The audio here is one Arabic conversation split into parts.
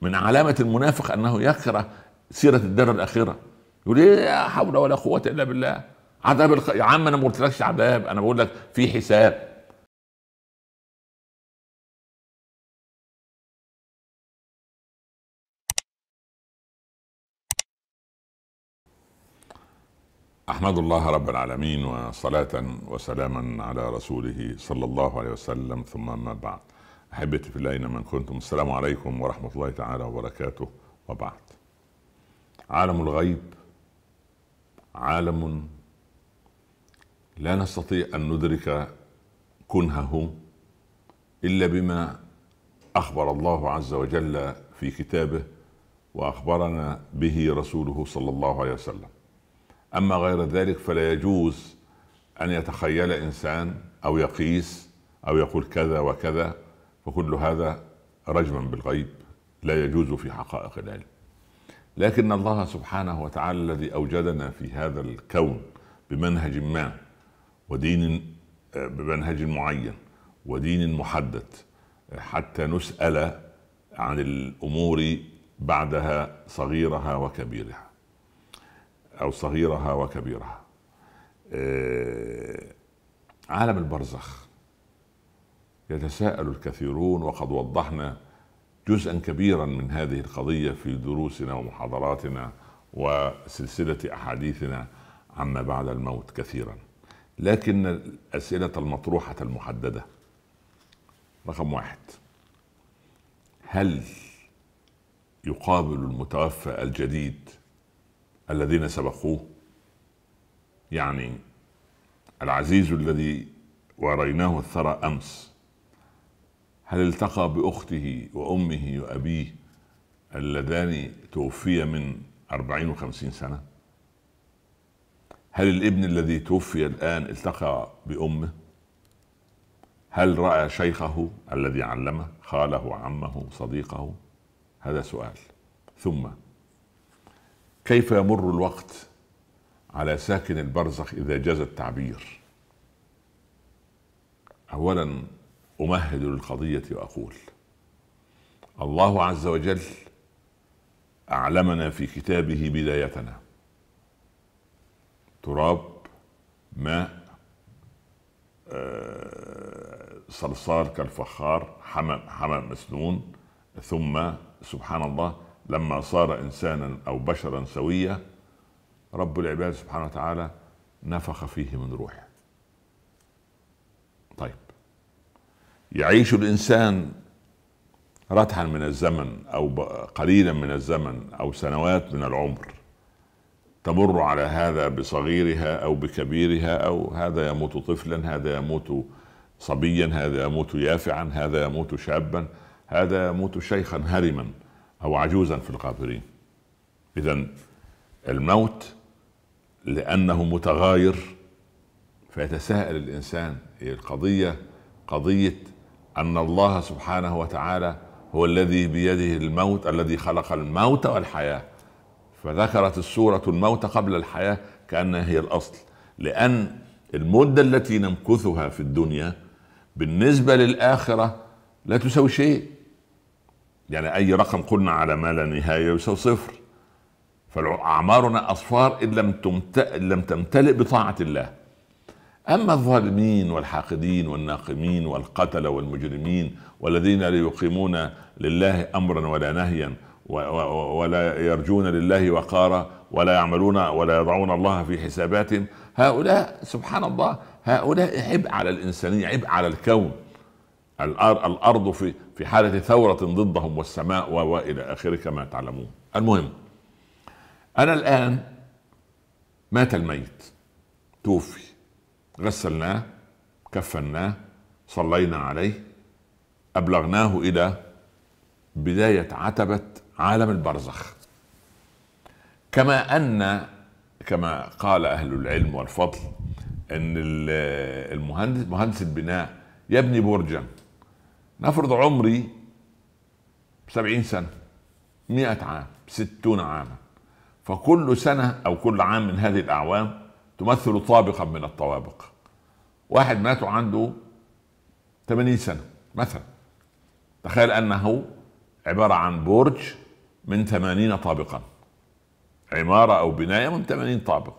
من علامة المنافق أنه يكره سيرة الدار الآخرة يقول إيه لا حول ولا قوة إلا بالله عذاب الخ... يا عم أنا ما قلتلكش عذاب أنا بقول لك في حساب احمد الله رب العالمين وصلاه وسلاما على رسوله صلى الله عليه وسلم ثم ما بعد احبتي في الله اينما كنتم السلام عليكم ورحمه الله تعالى وبركاته وبعد عالم الغيب عالم لا نستطيع ان ندرك كنهه الا بما اخبر الله عز وجل في كتابه واخبرنا به رسوله صلى الله عليه وسلم اما غير ذلك فلا يجوز ان يتخيل انسان او يقيس او يقول كذا وكذا فكل هذا رجما بالغيب لا يجوز في حقائق العلم لكن الله سبحانه وتعالى الذي اوجدنا في هذا الكون بمنهج ما ودين آه، بمنهج معين ودين محدد حتى نسال عن الامور بعدها صغيرها وكبيرها او صغيرها وكبيرها آه، عالم البرزخ يتساءل الكثيرون وقد وضحنا جزءا كبيرا من هذه القضيه في دروسنا ومحاضراتنا وسلسله احاديثنا عما بعد الموت كثيرا لكن الاسئله المطروحه المحدده رقم واحد هل يقابل المتوفى الجديد الذين سبقوه يعني العزيز الذي وريناه الثرى امس هل التقى باخته وامه وابيه اللذان توفيا من أربعين وخمسين سنة هل الابن الذي توفي الآن التقى بأمه هل رأى شيخه الذي علمه خاله عمه صديقه هذا سؤال ثم كيف يمر الوقت على ساكن البرزخ إذا جاز التعبير أولا امهد للقضيه واقول الله عز وجل اعلمنا في كتابه بدايتنا تراب ماء آه، صلصال كالفخار حمام حمام مسنون ثم سبحان الله لما صار انسانا او بشرا سويا رب العباد سبحانه وتعالى نفخ فيه من روحه يعيش الانسان رتحا من الزمن او قليلا من الزمن او سنوات من العمر تمر على هذا بصغيرها او بكبيرها او هذا يموت طفلا هذا يموت صبيا هذا يموت يافعا هذا يموت شابا هذا يموت شيخا هرما او عجوزا في القابرين اذا الموت لانه متغاير فيتساءل الانسان هي إيه القضيه قضيه أن الله سبحانه وتعالى هو الذي بيده الموت الذي خلق الموت والحياة فذكرت السورة الموت قبل الحياة كأنها هي الأصل لأن المدة التي نمكثها في الدنيا بالنسبة للآخرة لا تساوي شيء يعني أي رقم قلنا على ما لا نهاية يساوي صفر فأعمارنا أصفار إن لم, تمت... لم تمتلئ بطاعة الله أما الظالمين والحاقدين والناقمين والقتلة والمجرمين والذين لا يقيمون لله أمرا ولا نهيا ولا يرجون لله وقارا ولا يعملون ولا يضعون الله في حساباتهم هؤلاء سبحان الله هؤلاء عبء على الإنسانية عبء على الكون الأرض في في حالة ثورة ضدهم والسماء وإلى آخره كما تعلمون المهم أنا الآن مات الميت توفي غسلناه كفناه صلينا عليه أبلغناه إلى بداية عتبة عالم البرزخ كما أن كما قال أهل العلم والفضل أن المهندس مهندس البناء يبني برجا نفرض عمري سبعين سنة مئة عام ستون عاما فكل سنة أو كل عام من هذه الأعوام تمثل طابقا من الطوابق واحد مات عنده 80 سنة مثلا تخيل أنه عبارة عن برج من 80 طابقا عمارة أو بناية من 80 طابق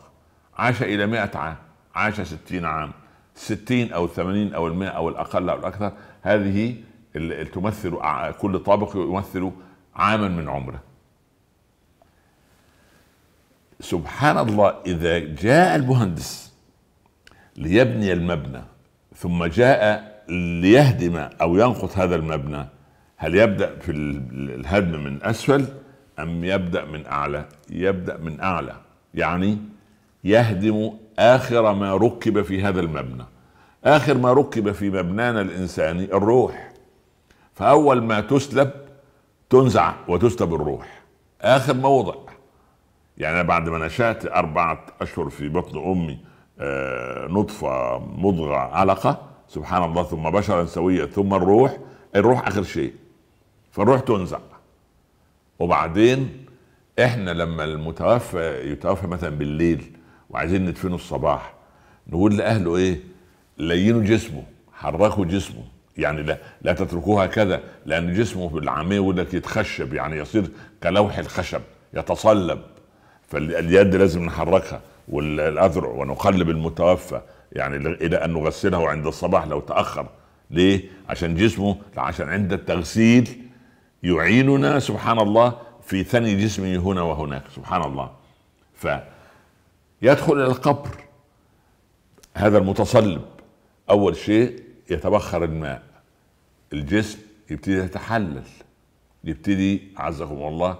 عاش إلى 100 عام عاش 60 عام 60 أو 80 أو المئة أو الأقل أو الأكثر هذه تمثل آه، كل طابق يمثل عاما من عمره سبحان الله إذا جاء المهندس ليبني المبنى ثم جاء ليهدم أو ينقص هذا المبنى هل يبدأ في الهدم من أسفل أم يبدأ من أعلى يبدأ من أعلى يعني يهدم آخر ما ركب في هذا المبنى آخر ما ركب في مبنانا الإنساني الروح فأول ما تسلب تنزع وتسلب الروح آخر موضع يعني انا بعد ما نشات اربعه اشهر في بطن امي آه، نطفه مضغه علقه سبحان الله ثم بشرا سويا ثم الروح الروح اخر شيء فالروح تنزع وبعدين احنا لما المتوفى يتوفى مثلا بالليل وعايزين ندفنه الصباح نقول لاهله ايه لينوا جسمه حركوا جسمه يعني لا لا تتركوه هكذا لان جسمه بالعاميه يقول لك يتخشب يعني يصير كلوح الخشب يتصلب فاليد لازم نحركها والاذرع ونقلب المتوفى يعني الى ان نغسله عند الصباح لو تاخر ليه؟ عشان جسمه عشان عند التغسيل يعيننا سبحان الله في ثني جسمه هنا وهناك سبحان الله ف يدخل الى القبر هذا المتصلب اول شيء يتبخر الماء الجسم يبتدي يتحلل يبتدي عزكم الله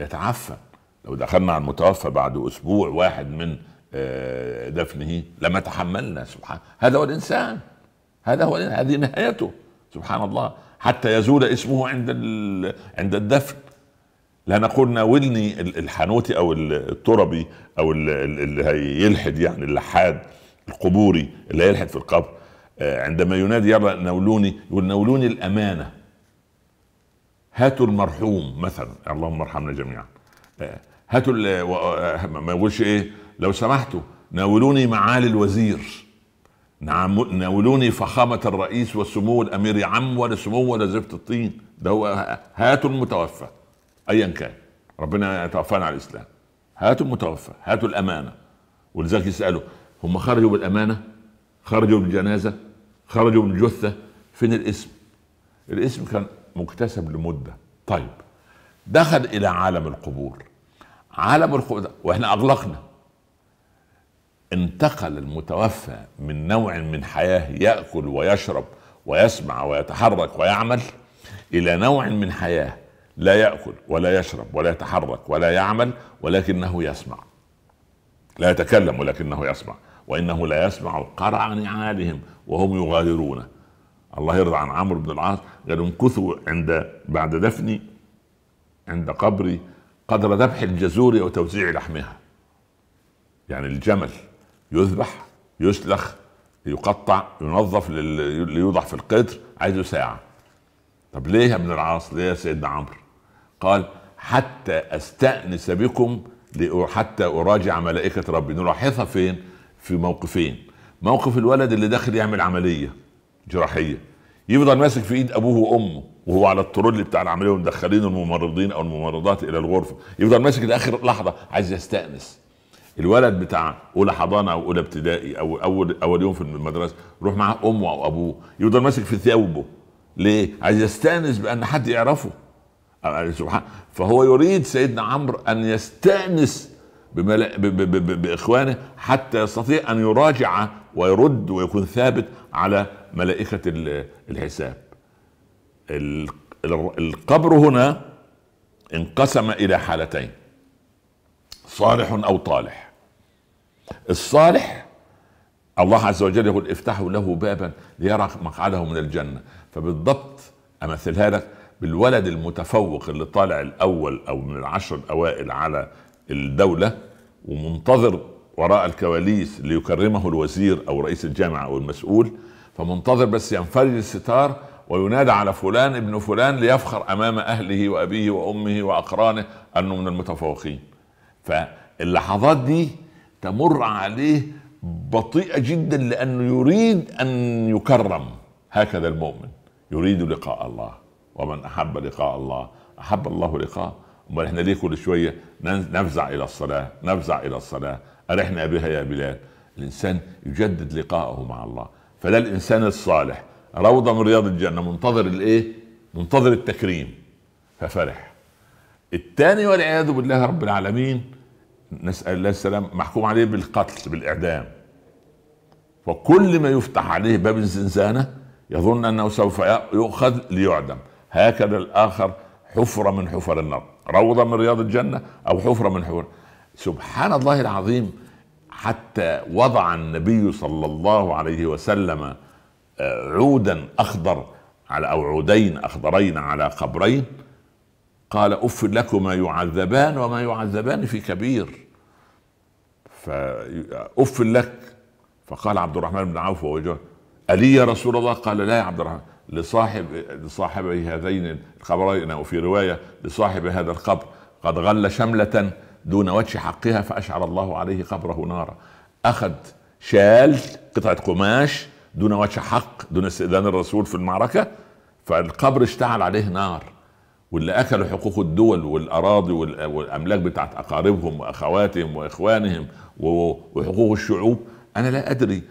يتعفن لو دخلنا على المتوفى بعد اسبوع واحد من آه، دفنه لما تحملنا سبحان هذا هو الانسان هذا هو هذه نهايته سبحان الله حتى يزول اسمه عند عند الدفن لا نقول ناولني الحانوتي او التربي او اللي هيلحد يعني اللحاد القبوري اللي هيلحد في القبر آه، عندما ينادي يلا ناولوني يقول ناولوني الامانه هاتوا المرحوم مثلا اللهم ارحمنا جميعا آه، هاتوا ما يقولش ايه لو سمحتوا ناولوني معالي الوزير نعم ناولوني فخامة الرئيس وسمو الأمير عم ولا سمو ولا زفت الطين ده هو هاتوا المتوفى أيا كان ربنا يتوفانا على الإسلام هاتوا المتوفى هاتوا الأمانة ولذلك يسألوا هم خرجوا بالأمانة خرجوا بالجنازة خرجوا بالجثة فين الاسم الاسم كان مكتسب لمدة طيب دخل إلى عالم القبور عالم الخوف واحنا اغلقنا انتقل المتوفى من نوع من حياه ياكل ويشرب ويسمع ويتحرك ويعمل الى نوع من حياه لا ياكل ولا يشرب ولا يتحرك ولا يعمل ولكنه يسمع لا يتكلم ولكنه يسمع وانه لا يسمع قرع نعالهم وهم يغادرون الله يرضى عن عمرو بن العاص قال امكثوا عند بعد دفني عند قبري قدر ذبح الجزور وتوزيع لحمها يعني الجمل يذبح يسلخ يقطع ينظف ليوضع في القدر عايزه ساعة طب ليه يا ابن العاص ليه يا سيدنا عمرو قال حتى استأنس بكم حتى أراجع ملائكة ربي نلاحظها فين في موقفين موقف الولد اللي داخل يعمل عملية جراحية يفضل ماسك في ايد ابوه وامه وهو على الترول بتاع العمليه ومدخلين الممرضين او الممرضات الى الغرفه يفضل ماسك لاخر لحظه عايز يستانس الولد بتاع اولى حضانه او اولى ابتدائي او اول اول يوم في المدرسه يروح معاه امه او ابوه يفضل ماسك في ثوبه ليه؟ عايز يستانس بان حد يعرفه أه، أه، سبحان فهو يريد سيدنا عمرو ان يستانس بملا... ب... ب... ب... باخوانه حتى يستطيع ان يراجع ويرد ويكون ثابت على ملائكه الحساب القبر هنا انقسم الى حالتين صالح او طالح الصالح الله عز وجل يقول افتحوا له بابا ليرى مقعده من الجنه فبالضبط امثلها لك بالولد المتفوق اللي طالع الاول او من العشر الاوائل على الدوله ومنتظر وراء الكواليس ليكرمه الوزير او رئيس الجامعه او المسؤول فمنتظر بس ينفرج الستار وينادى على فلان ابن فلان ليفخر امام اهله وابيه وامه واقرانه انه من المتفوقين فاللحظات دي تمر عليه بطيئه جدا لانه يريد ان يكرم هكذا المؤمن يريد لقاء الله ومن احب لقاء الله احب الله لقاءه امال احنا ليه كل شويه نفزع الى الصلاه نفزع الى الصلاه ارحنا بها يا بلال الانسان يجدد لقاءه مع الله فده الانسان الصالح روضه من رياض الجنه منتظر الايه؟ منتظر التكريم ففرح الثاني والعياذ بالله رب العالمين نسال الله السلام محكوم عليه بالقتل بالاعدام وكل ما يفتح عليه باب الزنزانه يظن انه سوف يؤخذ ليعدم هكذا الاخر حفره من حفر النار روضه من رياض الجنه او حفره من حفر سبحان الله العظيم حتى وضع النبي صلى الله عليه وسلم عودا اخضر على او عودين اخضرين على قبرين قال اف لكما يعذبان وما يعذبان في كبير فاف لك فقال عبد الرحمن بن عوف وهو الي يا رسول الله قال لا يا عبد الرحمن لصاحب لصاحبي هذين القبرين او في روايه لصاحب هذا القبر قد غل شمله دون وجه حقها فاشعل الله عليه قبره نارا اخذ شال قطعه قماش دون وجه حق دون استئذان الرسول في المعركه فالقبر اشتعل عليه نار واللي اكلوا حقوق الدول والاراضي والاملاك بتاعت اقاربهم واخواتهم واخوانهم وحقوق الشعوب انا لا ادري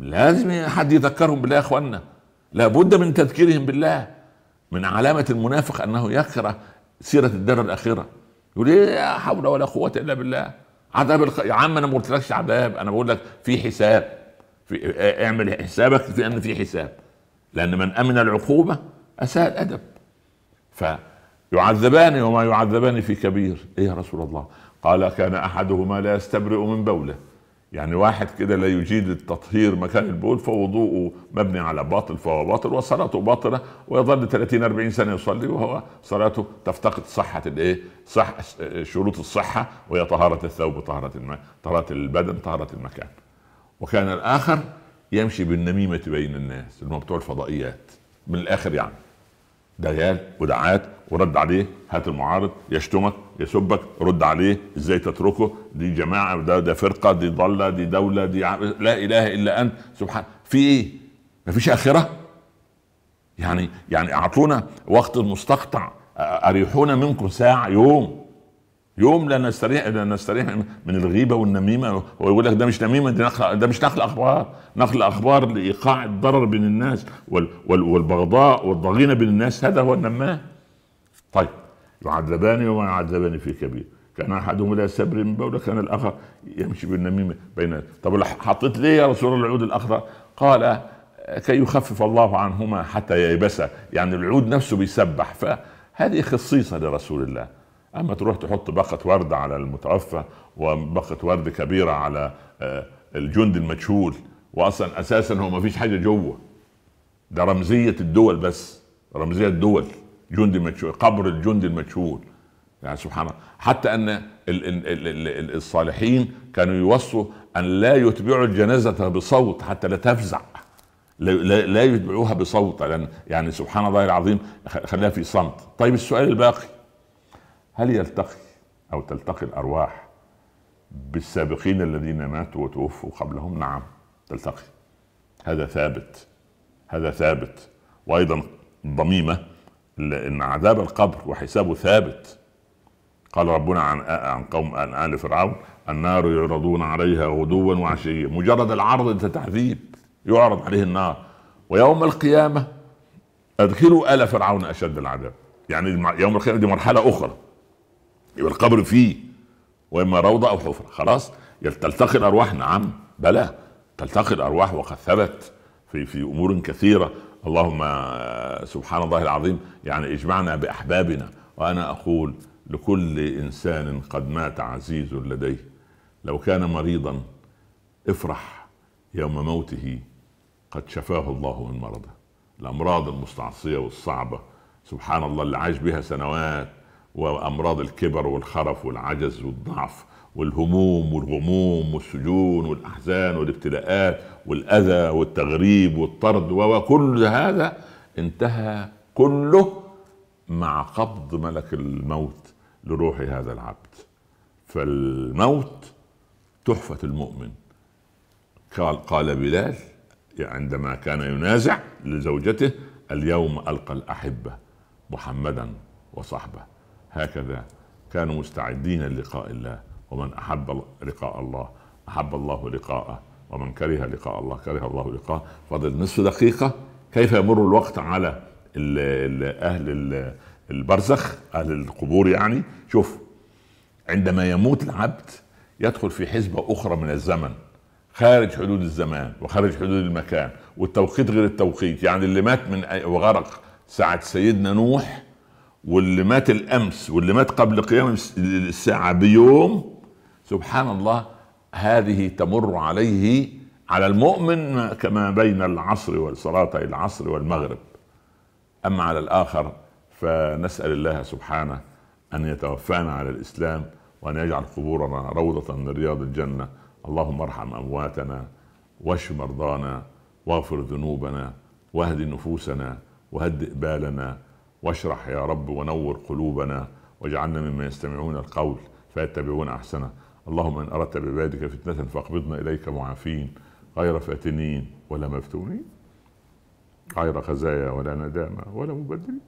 لازم حد يذكرهم بالله يا اخوانا لابد من تذكيرهم بالله من علامه المنافق انه يكره سيره الدار الاخره يقول ايه لا حول ولا قوه الا بالله عذاب الخ... يا عم انا ما قلتلكش عذاب انا بقول لك في حساب في اعمل حسابك في ان في حساب لان من امن العقوبه اساء الادب فيعذبان وما يعذبان في كبير ايه يا رسول الله قال كان احدهما لا يستبرئ من بوله يعني واحد كده لا يجيد التطهير مكان البول فوضوءه مبني على باطل فهو باطل وصلاته باطله ويظل 30 40 سنه يصلي وهو صلاته تفتقد صحه الايه؟ صح شروط الصحه وهي طهاره الثوب وطهاره الماء طهاره البدن طهاره المكان. وكان الآخر يمشي بالنميمة بين الناس اللي هو بتوع الفضائيات من الآخر يعني دجال ودعات ورد عليه هات المعارض يشتمك يسبك رد عليه ازاي تتركه دي جماعه ده ده فرقه دي ضله دي دوله دي لا اله الا انت سبحان في ايه؟ مفيش اخره؟ يعني يعني اعطونا وقت مستقطع اريحونا منكم ساعه يوم يوم لا نستريح لا نستريح من الغيبه والنميمه ويقول لك ده مش نميمه ده نخل ده مش نخل اخبار نخل اخبار لايقاع الضرر بين الناس والبغضاء والضغينه بين الناس هذا هو النمام طيب يعذبان وما يعذبان في كبير كان احدهم لا سبر من بول كان الاخر يمشي بالنميمه بين طب حطيت ليه يا رسول الله العود الاخضر قال كي يخفف الله عنهما حتى ييبسا يعني العود نفسه بيسبح فهذه خصيصه لرسول الله اما تروح تحط باقه ورد على المتوفى وباقه ورد كبيره على آه، الجندي المجهول واصلا اساسا هو ما فيش حاجه جوه ده رمزيه الدول بس رمزيه الدول جندي مجهول قبر الجندي المجهول يعني سبحان الله حتى ان الصالحين كانوا يوصوا ان لا يتبعوا الجنازه بصوت حتى لا تفزع لا, لا يتبعوها بصوت لان يعني سبحان الله العظيم خلاها في صمت طيب السؤال الباقي هل يلتقي أو تلتقي الأرواح بالسابقين الذين ماتوا وتوفوا قبلهم نعم تلتقي هذا ثابت هذا ثابت وأيضا ضميمة ان عذاب القبر وحسابه ثابت قال ربنا عن عن قوم عن ال فرعون النار يعرضون عليها غدوا وعشيا مجرد العرض انت تعذيب يعرض عليه النار ويوم القيامه ادخلوا ال فرعون اشد العذاب يعني يوم القيامه دي مرحله اخرى يبقى القبر فيه واما روضه او حفره خلاص تلتقي الارواح نعم بلى تلتقي الارواح وقد ثبت في في امور كثيره اللهم آه، سبحان الله العظيم يعني اجمعنا باحبابنا وانا اقول لكل انسان قد مات عزيز لديه لو كان مريضا افرح يوم موته قد شفاه الله من مرضه الامراض المستعصيه والصعبه سبحان الله اللي عاش بها سنوات وامراض الكبر والخرف والعجز والضعف والهموم والغموم والسجون والاحزان والابتلاءات والاذى والتغريب والطرد وكل هذا انتهى كله مع قبض ملك الموت لروح هذا العبد فالموت تحفه المؤمن قال قال بلال عندما كان ينازع لزوجته اليوم القى الاحبه محمدا وصحبه هكذا كانوا مستعدين للقاء الله ومن احب لقاء الله احب الله لقاءه ومن كره لقاء الله كره الله لقاءه فاضل نصف دقيقه كيف يمر الوقت على الـ الـ اهل الـ البرزخ اهل القبور يعني شوف عندما يموت العبد يدخل في حزبه اخرى من الزمن خارج حدود الزمان وخارج حدود المكان والتوقيت غير التوقيت يعني اللي مات من وغرق ساعة سيدنا نوح واللي مات الامس واللي مات قبل قيام الساعه بيوم سبحان الله هذه تمر عليه على المؤمن كما بين العصر والصلاه العصر والمغرب اما على الاخر فنسال الله سبحانه ان يتوفانا على الاسلام وان يجعل قبورنا روضه من رياض الجنه اللهم ارحم امواتنا واشف مرضانا واغفر ذنوبنا واهد نفوسنا وهدئ بالنا واشرح يا رب ونور قلوبنا واجعلنا ممن يستمعون القول فيتبعون احسنه اللهم ان اردت بعبادك فتنه فاقبضنا اليك معافين غير فاتنين ولا مفتونين غير خزايا ولا ندامه ولا مبدلين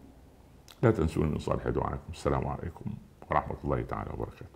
لا تنسون من صالح دعائكم السلام عليكم ورحمه الله تعالى وبركاته